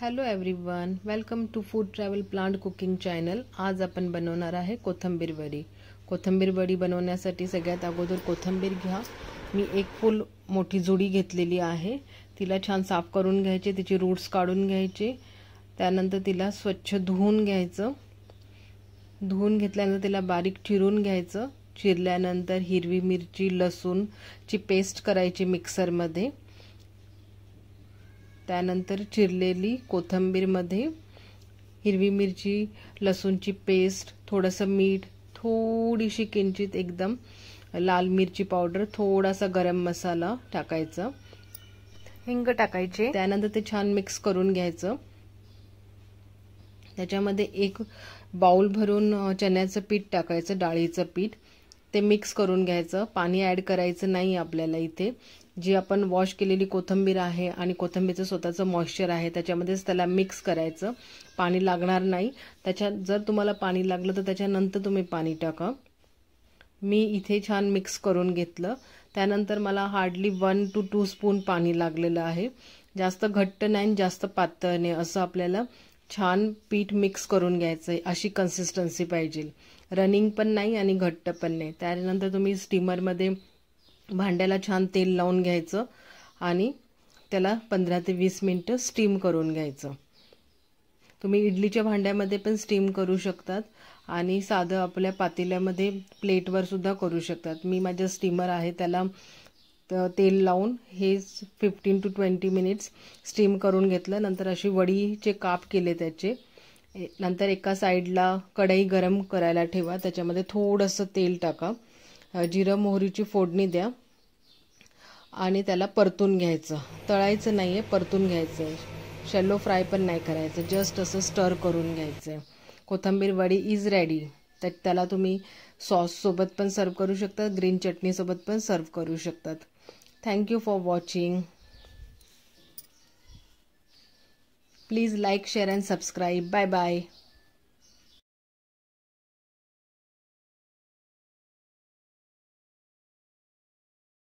Hello everyone welcome to food travel plant cooking channel आज अपन बनवणार है कोथंबीर वडी कोथंबीर वडी बनवण्यासाठी सगत अगोदर कोथंबीर घ्या मी एक फूल मोटी जुडी घेतलेली तिला छान साफ करूँ घ्यायची रूट्स काढून घनतर तिला स्वच्छ धुवन घुवन घर घेतल्यानंतर तिला बारीक चिरन घ्यायचं चिरल्यानंतर हिरवी मिरची ची पेस्ट कराएगी मिक्सर मिक्सरमध्ये त्यानंतर चिरलेली कोथंबीरमध्ये हिरवी मिरची लसूणची पेस्ट थोडंसं मीठ थोडीशी किंचित एकदम लाल मिरची पावडर थोडासा गरम मसाला टाकायचा हिंग टाकायचे त्यानंतर ते छान मिक्स करून घ्यायचं त्याच्यामध्ये एक बाउल भरून चण्याचं पीठ टाकायचं डाळीचं पीठ ते मिक्स करून घ्यायचं पाणी ॲड करायचं नाही आपल्याला इथे जी आपण वॉश केलेली कोथंबीर आहे आणि कोथंबीरचं स्वतःचं मॉइश्चर आहे त्याच्यामध्येच त्याला मिक्स करायचं पाणी लागणार नाही त्याच्यात जर तुम्हाला पाणी लागलं तर त्याच्यानंतर तुम्ही पाणी टाका मी इथे छान मिक्स करून घेतलं त्यानंतर मला hardly one two two spoon पाणी लागलेलं आहे जास्त घट्ट नाही जास्त पातळ नाही असं आपल्याला छान पीठ मिक्स करून घ्यायचं आहे अशी कन्सिस्टन्सी पाहिजे रनिंग पण नाही आणि घट्ट पण नाही त्यानंतर तुम्ही स्टीमरमध्ये भांड्याला छान तेल लावून घ्यायचं आणि त्याला पंधरा ते वीस मिनटं स्टीम करून घ्यायचं तुम्ही इडलीच्या भांड्यामध्ये पण स्टीम करू शकतात आणि साधं आपल्या पातेल्यामध्ये प्लेटवर सुद्धा करू शकतात मी माझ्या स्टीमर आहे त्याला तेल लावून हे fifteen to twenty minutes steam करून घेतलं नंतर अशी वडीचे काप केले त्याचे नंतर एका साईडला कढई गरम करायला ठेवा त्याच्यामध्ये थोडंसं तेल टाका जिरं मोहरीची फोडणी द्या आणि त्याला परतून घ्यायचं तळायचं नाही आहे परतून घ्यायचं आहे शेल्लो फ्राय पण नाही करायचं जस्ट असं स्टर करून घ्यायचं आहे कोथंबीर वडी इज रेडी तर त्याला तुम्ही सॉससोबत पण सर्व करू शकता ग्रीन चटणीसोबत पण सर्व करू शकतात thank you for watching Please like, share and subscribe. Bye bye.